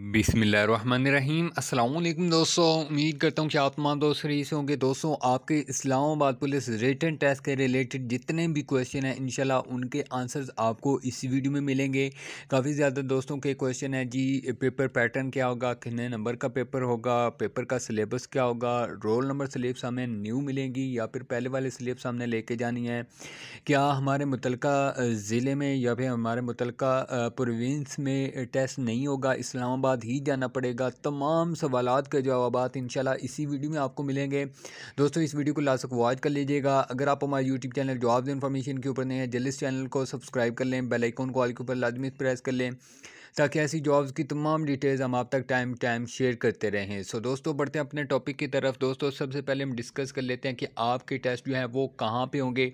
बिसमीम् अल्लाम दोस्तों उम्मीद करता हूँ कि आप तमाम दोस्त से होंगे दोस्तों आपके इस्लामाबाद पुलिस रिटर्न टेस्ट के रिलेटेड जितने भी क्वेश्चन हैं इंशाल्लाह उनके आंसर्स आपको इस वीडियो में मिलेंगे काफ़ी ज़्यादा दोस्तों के क्वेश्चन हैं जी पेपर पैटर्न क्या होगा कितने नंबर का पेपर होगा पेपर का सिलेबस क्या होगा रोल नंबर स्लेब्स हमें न्यू मिलेंगी या फिर पहले वाले स्लेब्स हमने लेके जानी है क्या हमारे मुतल ज़िले में या फिर हमारे मुतल प्रोविंस में टेस्ट नहीं होगा इस्लामाबाद बाद ही जाना पड़ेगा तमाम सवाल के जवाब इन इसी वीडियो में आपको मिलेंगे दोस्तों इस वीडियो को लास्ट सक वॉच कर लीजिएगा अगर आप हमारे यूट्यूब चैनल जवाब इन्फॉर्मेशन के ऊपर नहीं है जल्दी इस चैनल को सब्सक्राइब कर लें बेलाइकॉन आल के ऊपर लाजमी प्रेस कर लें ताकि ऐसी जॉब्स की तमाम डिटेल्स हम आप तक टाइम टाइम शेयर करते रहें सो दोस्तों बढ़ते हैं अपने टॉपिक की तरफ दोस्तों सबसे पहले हम डिस्कस कर लेते हैं कि आपके टेस्ट जो है वो कहाँ पर होंगे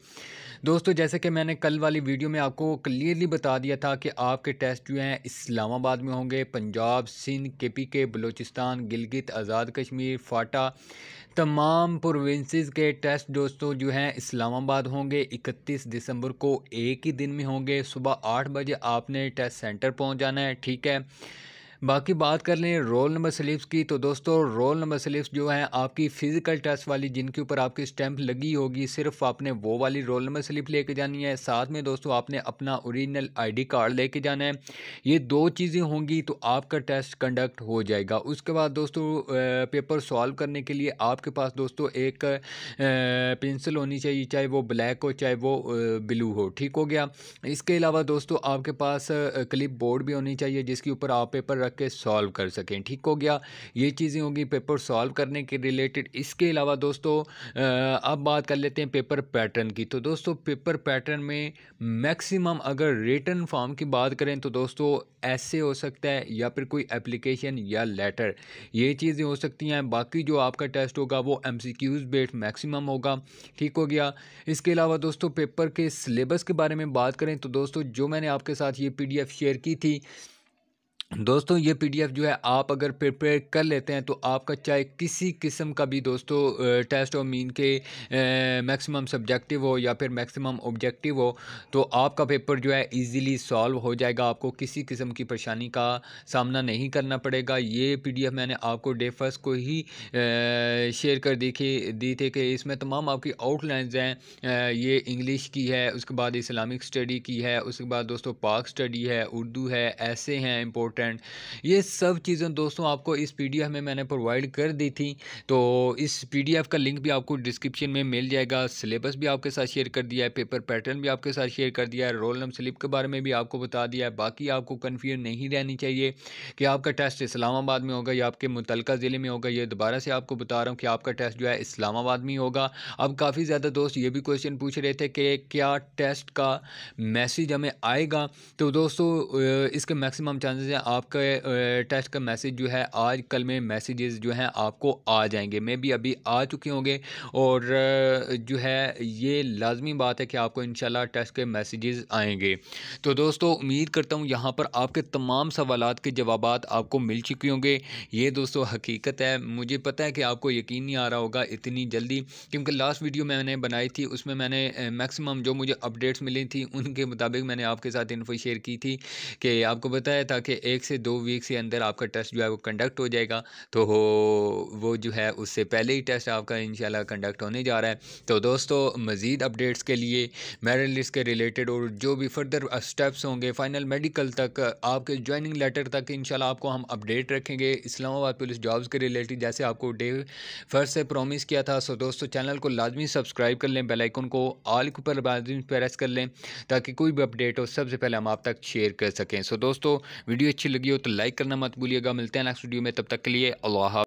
दोस्तों जैसे कि मैंने कल वाली वीडियो में आपको क्लियरली बता दिया था कि आपके टेस्ट जो हैं इस्लामाबाद में होंगे पंजाब सिंध के पी के बलूचिस्तान गिलगित आज़ाद कश्मीर फाटा तमाम प्रोविंसेस के टेस्ट दोस्तों जो हैं इस्लामाबाद होंगे 31 दिसंबर को एक ही दिन में होंगे सुबह आठ बजे आपने टेस्ट सेंटर पहुंच जाना है ठीक है बाकी बात कर लें रोल नंबर स्लिप्स की तो दोस्तों रोल नंबर स्लिप्स जो हैं आपकी फ़िज़िकल टेस्ट वाली जिनके ऊपर आपकी स्टैंप लगी होगी सिर्फ आपने वो वाली रोल नंबर स्लिप लेके जानी है साथ में दोस्तों आपने अपना ओरिजिनल आईडी कार्ड लेके जाना है ये दो चीज़ें होंगी तो आपका टेस्ट कंडक्ट हो जाएगा उसके बाद दोस्तों पेपर सॉल्व करने के लिए आपके पास दोस्तों एक पेंसिल होनी चाहिए चाहे वो ब्लैक हो चाहे वो ब्लू हो ठीक हो गया इसके अलावा दोस्तों आपके पास क्लिप बोर्ड भी होनी चाहिए जिसके ऊपर आप पेपर रख करके सॉल्व कर सकें ठीक हो गया ये चीज़ें होगी पेपर सॉल्व करने के रिलेटेड इसके अलावा दोस्तों अब बात कर लेते हैं पेपर पैटर्न की तो दोस्तों पेपर पैटर्न में मैक्सिमम अगर रिटर्न फॉर्म की बात करें तो दोस्तों ऐसे हो सकता है या फिर कोई एप्लीकेशन या लेटर ये चीज़ें हो सकती हैं बाकी जो आपका टेस्ट होगा वो M C Qs based maximum होगा ठीक हो गया इसके अलावा दोस्तों पेपर के सिलेबस के बारे में बात करें तो दोस्तों जो मैंने आपके साथ ये पी डी एफ शेयर की थी दोस्तों ये पीडीएफ जो है आप अगर प्रिपेयर कर लेते हैं तो आपका चाहे किसी किस्म का भी दोस्तों टेस्ट और मीन के मैक्सिमम सब्जेक्टिव हो या फिर मैक्सिमम ऑब्जेक्टिव हो तो आपका पेपर जो है इजीली सॉल्व हो जाएगा आपको किसी किस्म की परेशानी का सामना नहीं करना पड़ेगा ये पीडीएफ मैंने आपको डे फर्स्ट को ही शेयर कर देखी दी थी कि इसमें तमाम आपकी आउटलाइंस हैं ये इंग्लिश की है उसके बाद इस्लामिक स्टडी की है उसके बाद दोस्तों पाक स्टडी है उर्दू है ऐसे हैं इम्पोर्टेंट कंटेंट ये सब चीज़ें दोस्तों आपको इस पीडीएफ में मैंने प्रोवाइड कर दी थी तो इस पीडीएफ का लिंक भी आपको डिस्क्रिप्शन में मिल जाएगा सिलेबस भी आपके साथ शेयर कर दिया है पेपर पैटर्न भी आपके साथ शेयर कर दिया है रोल नंबर स्लिप के बारे में भी आपको बता दिया है बाकी आपको कन्फ्यूज नहीं रहनी चाहिए कि आपका टेस्ट इस्लामाबाद में होगा या आपके मुतल ज़िले में होगा ये दोबारा से आपको बता रहा हूँ कि आपका टेस्ट जो है इस्लामाबाद में होगा अब काफ़ी ज़्यादा दोस्त ये भी क्वेश्चन पूछ रहे थे कि क्या टेस्ट का मैसेज हमें आएगा तो दोस्तों इसके मैक्सिमम चांसेस हैं आपके टेस्ट का मैसेज जो है आज कल में मैसेजेस जो हैं आपको आ जाएंगे मे भी अभी आ चुके होंगे और जो है ये लाजमी बात है कि आपको इन टेस्ट के मैसेजेस आएंगे तो दोस्तों उम्मीद करता हूँ यहाँ पर आपके तमाम सवाल के जवाब आपको मिल चुके होंगे ये दोस्तों हकीकत है मुझे पता है कि आपको यकीन नहीं आ रहा होगा इतनी जल्दी क्योंकि लास्ट वीडियो मैंने बनाई थी उसमें मैंने मैक्सिमम जो मुझे अपडेट्स मिली थी उनके मुताबिक मैंने आपके साथ इन्फो शेयर की थी कि आपको बताया था ताकि एक एक से दो वीक के अंदर आपका टेस्ट जो है वो कंडक्ट हो जाएगा तो वो जो है उससे पहले ही टेस्ट आपका इन कंडक्ट होने जा रहा है तो दोस्तों मज़ीद अपडेट्स के लिए मेरिट लिस्ट के रिलेटेड और जो भी फर्दर स्टेप्स होंगे फाइनल मेडिकल तक आपके ज्वाइनिंग लेटर तक इन आपको हम अपडेट रखेंगे इस्लामाबाद पुलिस जॉब्स के रिलेटेड जैसे आपको डे फर्स्ट से प्रोमिस किया था सो दोस्तों चैनल को लाजमी सब्सक्राइब कर लें बेलाइकन को आल के ऊपर लाजमी प्रेस कर लें ताकि कोई भी अपडेट हो सबसे पहले हम आप तक शेयर कर सकें सो दोस्तों वीडियो अच्छी लगी हो तो लाइक करना मत भूलिएगा मिलते हैं नेक्स्ट वीडियो में तब तक के लिए अल्लाह